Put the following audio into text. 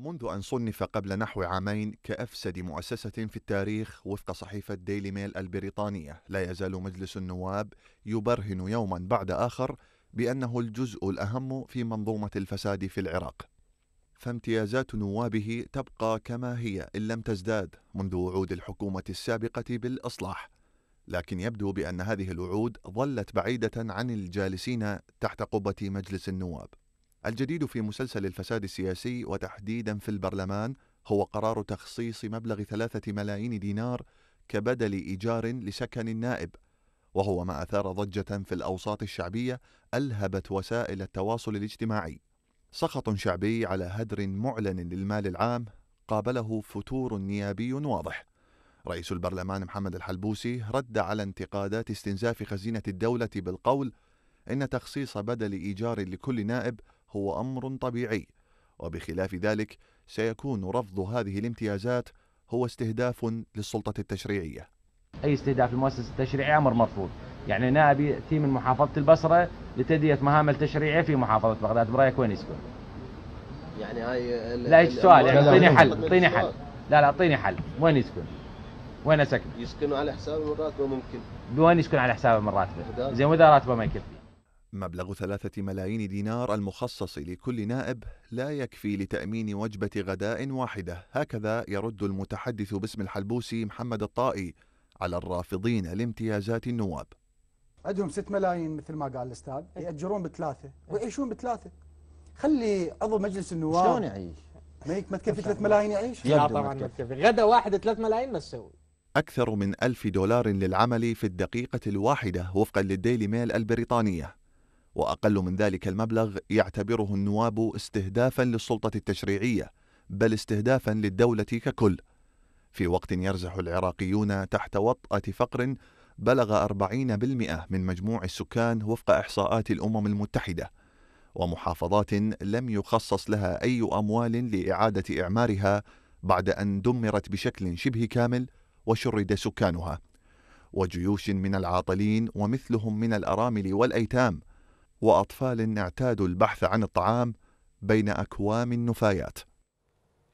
منذ أن صنف قبل نحو عامين كأفسد مؤسسة في التاريخ وفق صحيفة ديلي ميل البريطانية، لا يزال مجلس النواب يبرهن يوما بعد آخر بأنه الجزء الأهم في منظومة الفساد في العراق. فامتيازات نوابه تبقى كما هي إن لم تزداد منذ وعود الحكومة السابقة بالإصلاح. لكن يبدو بأن هذه الوعود ظلت بعيدة عن الجالسين تحت قبة مجلس النواب. الجديد في مسلسل الفساد السياسي وتحديدا في البرلمان هو قرار تخصيص مبلغ ثلاثة ملايين دينار كبدل إيجار لسكن النائب وهو ما أثار ضجة في الأوساط الشعبية ألهبت وسائل التواصل الاجتماعي سخط شعبي على هدر معلن للمال العام قابله فتور نيابي واضح رئيس البرلمان محمد الحلبوسي رد على انتقادات استنزاف خزينة الدولة بالقول إن تخصيص بدل إيجار لكل نائب هو امر طبيعي وبخلاف ذلك سيكون رفض هذه الامتيازات هو استهداف للسلطه التشريعيه اي استهداف للمؤسسه التشريعيه امر مرفوض يعني نائب ياتي من محافظه البصره لتاديه مهام التشريعيه في محافظه بغداد برايك وين يسكن؟ يعني هاي لا ايش سؤال يعني اعطيني حل اعطيني حل لا لا اعطيني حل وين يسكن؟ وين سكن؟ يسكنوا على حسابه من راتبه ممكن وين يسكن على حسابه من راتبه؟ زين واذا راتبه ما يكفي؟ مبلغ ثلاثة ملايين دينار المخصص لكل نائب لا يكفي لتأمين وجبة غداء واحدة هكذا يرد المتحدث باسم الحلبوسي محمد الطائي على الرافضين لامتيازات النواب عندهم ست ملايين مثل ما قال الأستاذ يأجرون بثلاثة ويعيشون بثلاثة خلي عضو مجلس النواب شلون يعيش؟ ما تكفي ثلاث ملايين يعيش؟ لا طبعا ما تكفي غدا واحد ثلاث ملايين ما تسوي أكثر من ألف دولار للعمل في الدقيقة الواحدة وفقا للديلي ميل البريطانية وأقل من ذلك المبلغ يعتبره النواب استهدافا للسلطة التشريعية بل استهدافا للدولة ككل في وقت يرزح العراقيون تحت وطأة فقر بلغ 40% من مجموع السكان وفق إحصاءات الأمم المتحدة ومحافظات لم يخصص لها أي أموال لإعادة إعمارها بعد أن دمرت بشكل شبه كامل وشرد سكانها وجيوش من العاطلين ومثلهم من الأرامل والأيتام وأطفال اعتادوا البحث عن الطعام بين أكوام النفايات